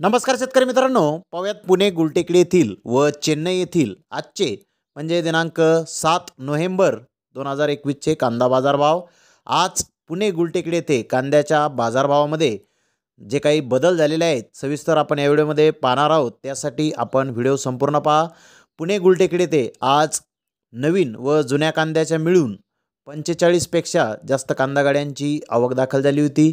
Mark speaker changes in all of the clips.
Speaker 1: नमस्कार शेतकरी मित्रांनो पाहूयात पुणे गुलटेकडी येथील व चेन्नई येथील आजचे म्हणजे दिनांक सात नोव्हेंबर दोन हजार एकवीसचे कांदा बाजारभाव आज पुणे गुलटेकडी येथे कांद्याच्या बाजारभावामध्ये जे काही बदल झालेले आहेत सविस्तर आपण या व्हिडिओमध्ये पाहणार आहोत त्यासाठी आपण व्हिडिओ संपूर्ण पहा पुणे गुलटेकडी येथे आज नवीन व जुन्या कांद्याच्या मिळून पंचेचाळीसपेक्षा जास्त कांदा गाड्यांची आवक दाखल झाली होती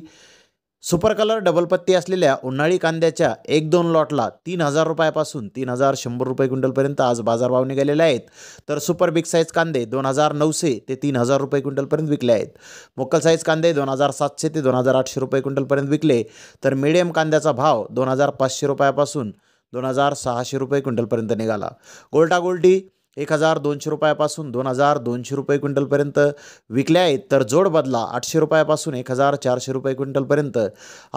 Speaker 1: सुपर कलर डबल पत्ती असलेल्या उन्हाळी कांद्याच्या एक दोन लॉटला तीन हजार रुपयापासून तीन हजार शंभर रुपये क्विंटलपर्यंत आज बाजारभाव निघालेले आहेत तर सुपर बिग साईज कांदे दोन हजार नऊशे ते तीन हजार रुपये क्विंटलपर्यंत विकले आहेत मोकल साईज कांदे दोन हजार सातशे ते दोन हजार आठशे रुपये क्विंटलपर्यंत विकले तर मिडियम कांद्याचा भाव दोन हजार पाचशे रुपयापासून दोन हजार सहाशे रुपये क्विंटलपर्यंत निघाला गोल्टा गोल्टी एक हजार दोनशे रुपयापासून दोन हजार दोनशे रुपये क्विंटलपर्यंत विकल्या आहेत तर जोड बदला आठशे रुपयापासून एक हजार चारशे रुपये क्विंटलपर्यंत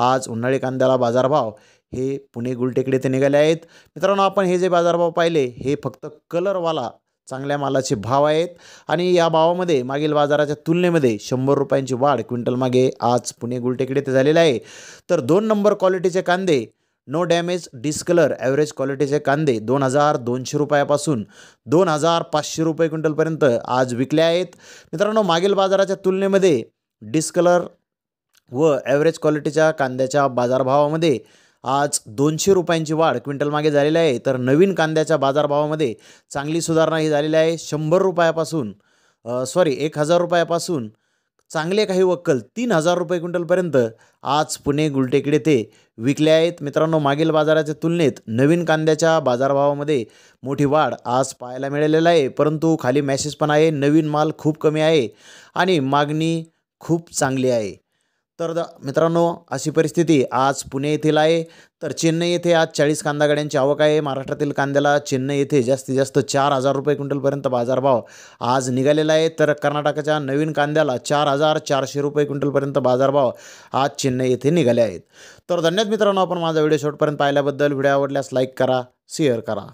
Speaker 1: आज उन्हाळी कांद्याला बाजारभाव हे पुणे गुलटेकडे ते निघाले आहेत मित्रांनो आपण हे जे बाजारभाव पाहिले हे फक्त कलरवाला चांगल्या मालाचे भाव आहेत आणि या भावामध्ये मागील बाजाराच्या तुलनेमध्ये शंभर रुपयांची वाढ क्विंटलमागे आज पुणे गुलटेकडे ते झालेलं आहे तर दोन नंबर क्वालिटीचे कांदे नो डॅमेज डिस्कलर ॲव्हरेज क्वालिटीचे कांदे दोन हजार दोनशे रुपयापासून दोन हजार पाचशे रुपये क्विंटलपर्यंत आज विकले आहेत मित्रांनो मागील बाजाराच्या तुलनेमध्ये डिस्कलर व ॲव्हरेज क्वालिटीच्या कांद्याच्या बाजारभावामध्ये आज दोनशे रुपयांची वाढ क्विंटलमागे झालेली आहे तर नवीन कांद्याच्या बाजारभावामध्ये चांगली सुधारणा ही झालेली आहे शंभर रुपयापासून सॉरी एक हजार रुपयापासून चांगले काही वक्कल तीन हजार रुपये क्विंटलपर्यंत आज पुणे गुलटेकडे ते विकले आहेत मित्रांनो मागील बाजाराच्या तुलनेत नवीन कांद्याच्या बाजारभावामध्ये मोठी वाढ आज पाहायला मिळालेला आहे परंतु खाली मॅसेज पण आहे नवीन माल खूप कमी आहे आणि मागणी खूप चांगली आहे तर द मित्रांनो अशी परिस्थिती आज पुणे येथील आहे तर चेन्नई येथे आज चाळीस कांदा गाड्यांची आवक आहे महाराष्ट्रातील कांद्याला चेन्नई येथे जास्तीत जास्त चार हजार रुपये क्विंटलपर्यंत बाजारभाव आज निघालेला आहे तर कर्नाटकाच्या नवीन कांद्याला चार हजार चारशे रुपये क्विंटलपर्यंत बाजारभाव आज चेन्नई येथे निघाले आहेत तर धन्यवाद मित्रांनो आपण माझा व्हिडिओ शेवटपर्यंत पाहिल्याबद्दल व्हिडिओ आवडल्यास लाईक करा शेअर करा